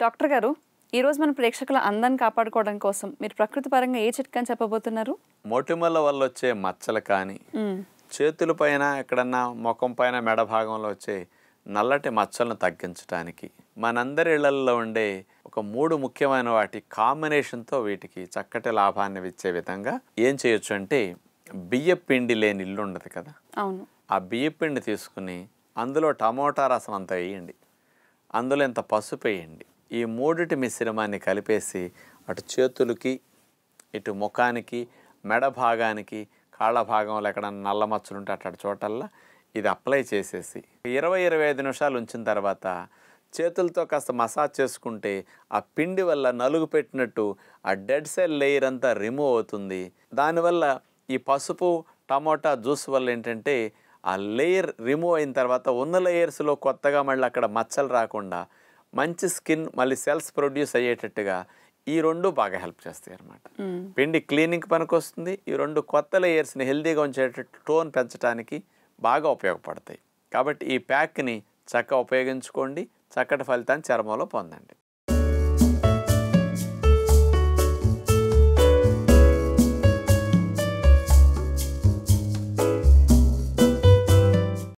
doctor గారు ఈరోజు మన ప్రేక్షకుల అందాన్ని కాపాడుకోవడం కోసం మీరు ప్రకృతి పరంగా ఏ చిట్కా చెప్పబోతున్నారు మొటిమల వల్ల వచ్చే మచ్చలు కానీ చేతుల పైన ఎక్కడన్నా ముఖం పైన మెడ భాగంలో వచ్చే నల్లటి మచ్చలను తగ్గించడానికి మనందరి ఇళ్లలో ఉండే ఒక మూడు ముఖ్యమైన వాటి కాంబినేషన్తో వీటికి చక్కటి లాభాన్ని ఇచ్చే విధంగా ఏం చేయొచ్చు అంటే బియ్య పిండి లేని ఇల్లు ఉండదు కదా అవును ఆ బియ్య పిండి తీసుకుని అందులో టమోటా రసం అంత వేయండి అందులో ఇంత పసుపు వేయండి ఈ మూడిటి మిశ్రమాన్ని కలిపేసి అటు చేతులకి ఇటు ముఖానికి మెడ భాగానికి కాళ్ళ భాగంలో ఎక్కడన్నా నల్ల మచ్చలుంటే అటు చోటల్లా ఇది అప్లై చేసేసి ఇరవై ఇరవై ఐదు నిమిషాలు ఉంచిన తర్వాత చేతులతో కాస్త మసాజ్ చేసుకుంటే ఆ పిండి వల్ల నలుగు పెట్టినట్టు ఆ డెడ్ సెల్ లేయర్ అంతా రిమూవ్ అవుతుంది దానివల్ల ఈ పసుపు టమోటా జ్యూస్ వల్ల ఏంటంటే ఆ లేయర్ రిమూవ్ అయిన తర్వాత ఉన్న లేయర్స్లో కొత్తగా మళ్ళీ అక్కడ మచ్చలు రాకుండా మంచి స్కిన్ మళ్ళీ సెల్స్ ప్రొడ్యూస్ అయ్యేటట్టుగా ఈ రెండు బాగా హెల్ప్ చేస్తాయి అనమాట పిండి క్లీనింగ్ పనికి వస్తుంది ఈ రెండు కొత్త లేయర్స్ని హెల్దీగా ఉంచేటట్టు టోన్ పెంచడానికి బాగా ఉపయోగపడతాయి కాబట్టి ఈ ప్యాక్ని చక్కగా ఉపయోగించుకోండి చక్కటి ఫలితాన్ని చర్మంలో పొందండి